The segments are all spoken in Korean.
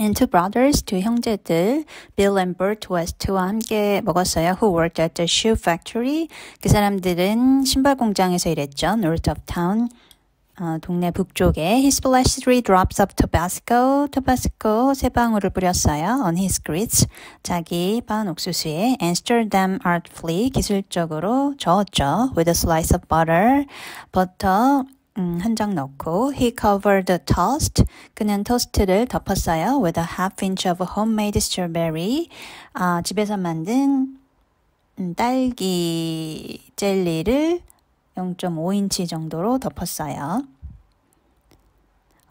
and two brothers, 두 형제들, Bill and Bert West와 함께 먹었어요. Who worked at the shoe factory? 그 사람들은 신발 공장에서 일했죠. North of town. 어, 동네 북쪽에 he splashed three drops of Tabasco, Tabasco 세 방울을 뿌렸어요. on his grits, 자기 반 옥수수에 a n s t i r r d a h e m artfully 기술적으로 저었죠. with a slice of butter, 버터 음, 한 장 넣고 he covered the toast. 그는 토스트를 덮었어요. with a half inch of homemade strawberry. 아, 집에서 만든 음, 딸기 젤리를 0.5인치 정도로 덮었어요.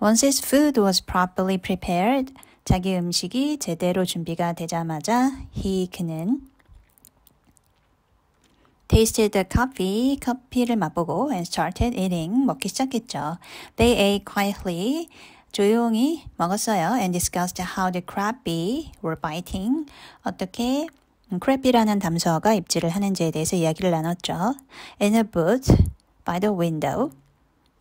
Once his food was properly prepared, 자기 음식이 제대로 준비가 되자마자 he 그는 tasted the coffee, 커피를 맛보고 and started eating, 먹기 시작했죠. They ate quietly, 조용히 먹었어요. And discussed how the crabby were biting, 어떻게 crab이라는 담서가 입질을 하는지에 대해서 이야기를 나눴죠. In a booth by the window,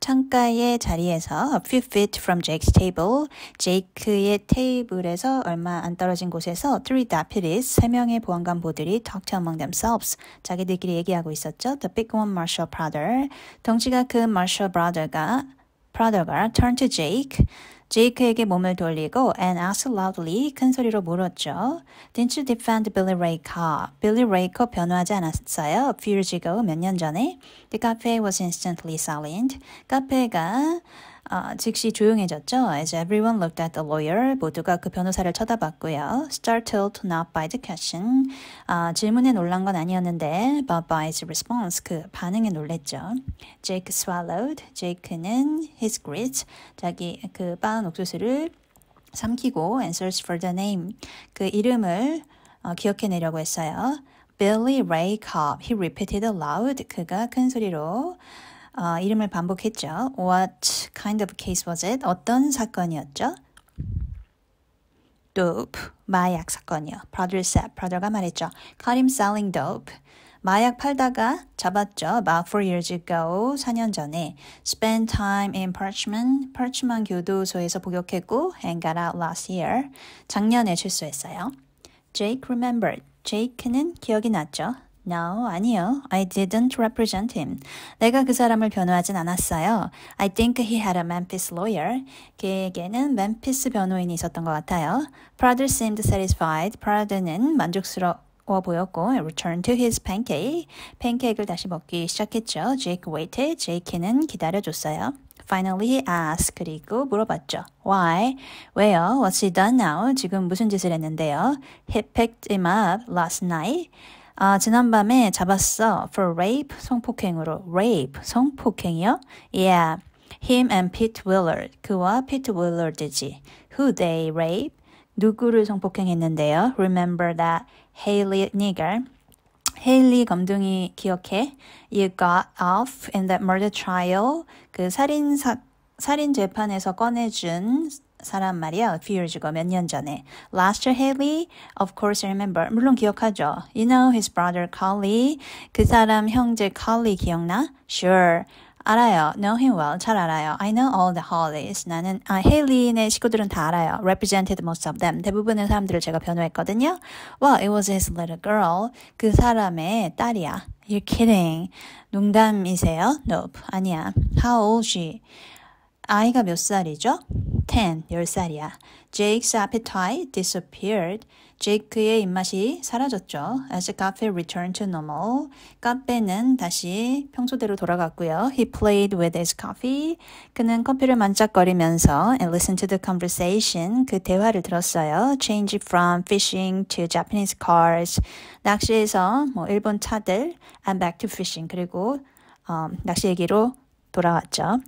창가의 자리에서 a few feet from Jake's table, 제이크의 테이블에서 얼마 안 떨어진 곳에서 three deputies, 세 명의 보안관보들이 talked among themselves, 자기들끼리 얘기하고 있었죠. The big one, Marshall Brother, 덩치가 큰 Marshall Brother가 Brother가 turned to Jake. 제이크에게 몸을 돌리고 and asked loudly 큰 소리로 물었죠. Didn't you defend Billy Ray Carr? Billy Ray Carr 변호하지 않았어요. Few years ago 몇 년 전에. The cafe was instantly silent. 카페가 아, 즉시 조용해졌죠. As everyone looked at the lawyer, 모두가 그 변호사를 쳐다봤고요. Startled not by the question, 아, 질문에 놀란 건 아니었는데 but by his response, 그 반응에 놀랬죠. Jake swallowed, Jake는 his grit, 자기 그 빠른 옥수수를 삼키고 and s e a r c h for the name, 그 이름을 어, 기억해내려고 했어요. Billy Ray Cobb, he repeated aloud, 그가 큰 소리로 어, 이름을 반복했죠. What kind of case was it? 어떤 사건이었죠? Dope, 마약 사건이요. Brother said, brother가 말했죠. Caught him selling dope. 마약 팔다가 잡았죠. About four years ago, 4년 전에 spent time in Parchman, Parchman 교도소에서 복역했고 and got out last year. 작년에 출소했어요. Jake remembered. Jake는 기억이 났죠. No, 아니요. I didn't represent him. 내가 그 사람을 변호하진 않았어요. I think he had a Memphis lawyer. 그에게는 멤피스 변호인이 있었던 것 같아요. Prada seemed satisfied. Prada는 만족스러워 보였고 returned to his pancake. 팬케이크를 다시 먹기 시작했죠. Jake waited. Jake는 기다려줬어요. Finally asked. 그리고 물어봤죠. Why? 왜요? What's he done now? 지금 무슨 짓을 했는데요? He picked him up last night. 아, 지난밤에 잡았어. For rape, 성폭행으로. Rape, 성폭행이요? Yeah. Him and Pete Willard. 그와 Pete Willard이지. Who they rape? 누구를 성폭행했는데요. Remember that Haley Nigger. 헤일리 검둥이 기억해. You got off in that murder trial. 그 살인 사 살인 재판에서 꺼내준 사람 말이야. A few years ago, 몇년 전에. Last year, Haley, of course, I remember. 물론 기억하죠. You know his brother, Carly. 그 사람 형제 Carly 기억나? Sure. 알아요. Know him well. 잘 알아요. I know all the Hollies. 나는 아, h a 헤일린의 식구들은 다 알아요. Represented most of them. 대부분의 사람들을 제가 변호했거든요. Well, it was his little girl. 그 사람의 딸이야. You're kidding. 농담이세요? Nope. 아니야. How old she? 아이가 몇 살이죠? 10, 10살이야. Jake's appetite disappeared. 제이크의 입맛이 사라졌죠. As Cafe returned to normal. 카페는 다시 평소대로 돌아갔고요. He played with his coffee. 그는 커피를 만짝거리면서 and listened to the conversation. 그 대화를 들었어요. Change from fishing to Japanese cars. 낚시에서 뭐 일본 차들 and back to fishing. 그리고 낚시 얘기로 돌아왔죠.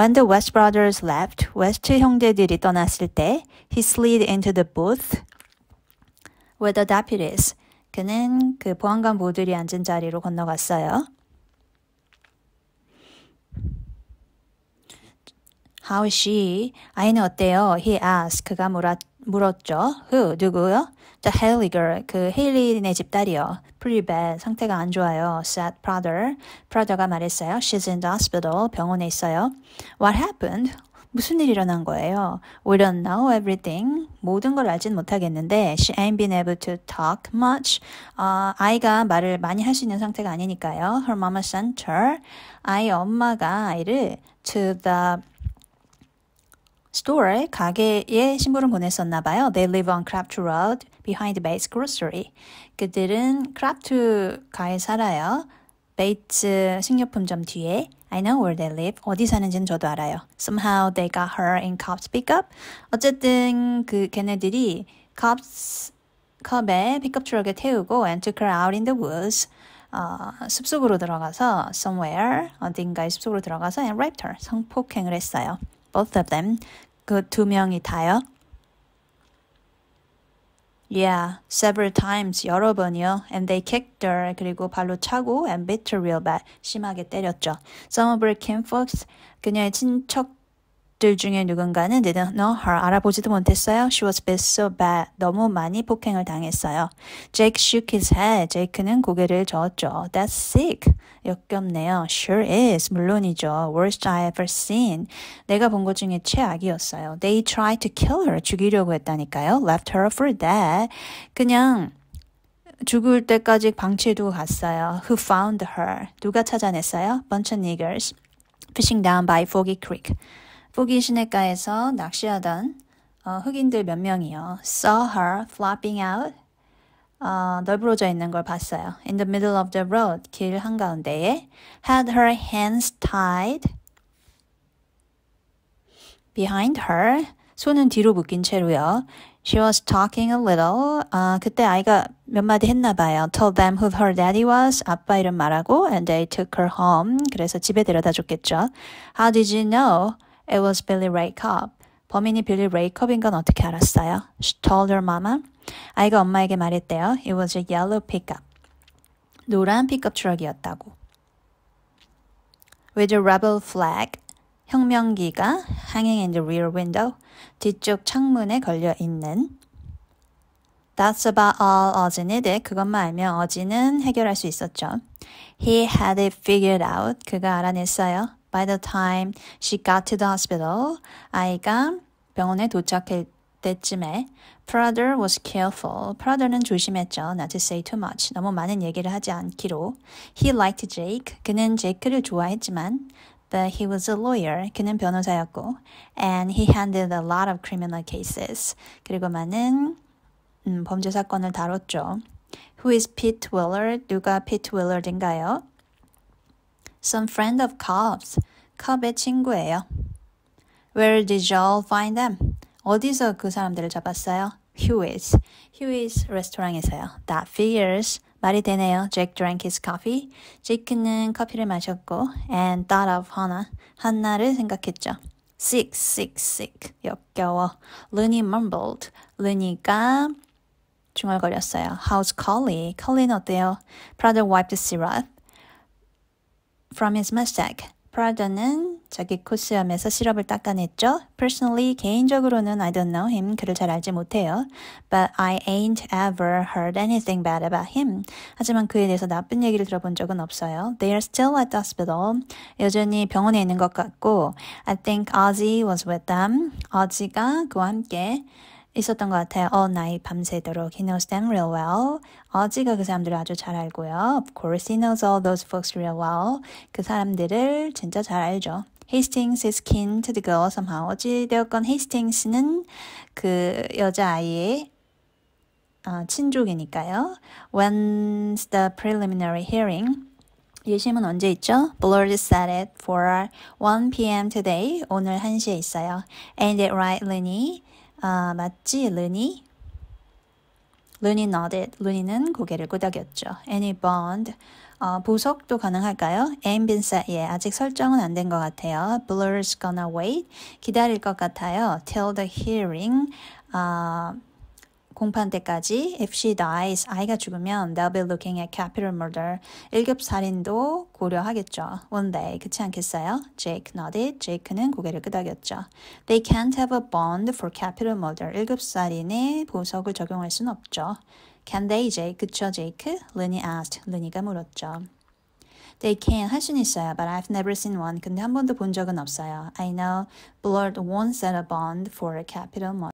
When the West brothers left, w 웨스트 형제들이 떠났을 때, he slid into the booth with the deputies. 그는 그 보안관 모두이 들 앉은 자리로 건너갔어요. How is she? 아이는 어때요? He asked. 그가 물었, 물었죠. Who? 누구요? The Halliger, 그 헤일리네 집딸이요. Pretty bad, 상태가 안 좋아요. Said Prada. Prada가 말했어요. She's in the hospital, 병원에 있어요. What happened? 무슨 일이 일어난 거예요? We don't know everything. 모든 걸 알진 못하겠는데 she ain't been able to talk much. 어, 아이가 말을 많이 할 수 있는 상태가 아니니까요. Her mama sent her. 아이 엄마가 아이를 to the store 가게에 신부름 보냈었나 봐요. They live on Craft Road behind Bates Grocery. 그들은 크라프트 가에 살아요. 베이츠 식료품점 뒤에 I know where they live. 어디 사는지는 저도 알아요. Somehow they got her in cops pickup. 어쨌든 그 걔네들이 cops 컵에 픽업 트럭에 태우고 and took her out in the woods. 어, 숲속으로 들어가서 somewhere 어딘가에 숲속으로 들어가서 and raped her 성폭행을 했어요. both of them. 그 두 명이 다요? Yeah, several times, 여러 번이요. And they kicked her, 그리고 발로 차고, and b e t her real bad, 심하게 때렸죠. Some of her kinfolks, 그녀의 친척 가족들 중에 누군가는 didn't know her. 알아보지도 못했어요. She was bit so bad. 너무 많이 폭행을 당했어요. Jake shook his head. 제이크는 고개를 저었죠. That's sick. 역겹네요. Sure is. 물론이죠. Worst I ever seen. 내가 본 것 중에 최악이었어요. They tried to kill her. 죽이려고 했다니까요. Left her for dead. 그냥 죽을 때까지 방치해두고 갔어요. Who found her? 누가 찾아냈어요? Bunch of niggers. Fishing down by Foggy Creek. 북인 시내가에서 낚시하던 어, 흑인들 몇 명이요. saw her flopping out. 어, 널브러져 있는 걸 봤어요. in the middle of the road. 길 한가운데에. had her hands tied. behind her. 손은 뒤로 묶인 채로요. She was talking a little. 아, 그때 아이가 몇 마디 했나 봐요. Told them who her daddy was. 아빠 이름 말하고 and they took her home. 그래서 집에 데려다 줬겠죠. How did you know? It was Billy Raycop. 범인이 빌리 레이컵인 건 어떻게 알았어요? She told her mama. 아이가 엄마에게 말했대요. It was a yellow pickup. 노란 픽업 트럭이었다고. With a rebel flag. 혁명기가 hanging in the rear window. 뒤쪽 창문에 걸려 있는. That's about all 어지 needed. 그것만 알면 어지는 해결할 수 있었죠. He had it figured out. 그가 알아냈어요. By the time she got to the hospital, 아이가 병원에 도착할 때쯤에 Prader was careful. Prader는 조심했죠. Not to say too much. 너무 많은 얘기를 하지 않기로. He liked Jake. 그는 제이크를 좋아했지만 But he was a lawyer. 그는 변호사였고 And he handled a lot of criminal cases. 그리고 많은 음, 범죄 사건을 다뤘죠. Who is Pete Willard? 누가 Pete Willard인가요? some friend of Cobb's, 컵의 친구예요. Where did y'all find them? 어디서 그 사람들을 잡았어요? Huey's. Huey's 레스토랑에서요. That figures. 말이 되네요. Jake drank his coffee. Jake는 커피를 마셨고 and thought of Hannah. 한나를 생각했죠. sick, sick, sick. 역겨워. Looney mumbled. Looney가 중얼거렸어요. How's Collie? Collie는 어때요? Brother wiped the syrup from his mustache. 프라다는 자기 코스염에서 시럽을 닦아냈죠. Personally, 개인적으로는 I don't know him. 그를 잘 알지 못해요. But I ain't ever heard anything bad about him. 하지만 그에 대해서 나쁜 얘기를 들어본 적은 없어요. They are still at the hospital. 여전히 병원에 있는 것 같고 I think Ozzy was with them. 어지가 그와 함께 있었던 것 같아요. All night 밤새도록. He knows them real well. 어지가 그 사람들을 아주 잘 알고요. Of course, he knows all those folks real well. 그 사람들을 진짜 잘 알죠. Hastings is keen to the girl somehow. 어찌되었건 Hastings는 그 여자아이의 어, 친족이니까요. When's the preliminary hearing? 예심은 언제 있죠? Blurred set it for 1 p.m. today. 오늘 1시에 있어요. Ain't it right, Lenny? 아, 맞지, 르니? 르니 nodded. 르니는 고개를 끄덕였죠. Any bond? 어, 보석도 가능할까요? Ain't been s 엠빈사, 예, 아직 설정은 안 된 것 같아요. Blur's gonna wait. 기다릴 것 같아요. Till the hearing. 어, 공판 때까지 if she dies, 아이가 죽으면 they'll be looking at capital murder, 1급 살인도 고려하겠죠. One day, 그렇지 않겠어요? Jake nodded. Jake는 고개를 끄덕였죠. They can't have a bond for capital murder, 1급 살인에 보석을 적용할 수는 없죠. Can they, Jake? 그쵸, Jake? Lenny asked. Lenny가 물었죠. They can 할 수는 있어요. But I've never seen one. 근데 한 번도 본 적은 없어요. I know Blurt won't set a bond for a capital murder.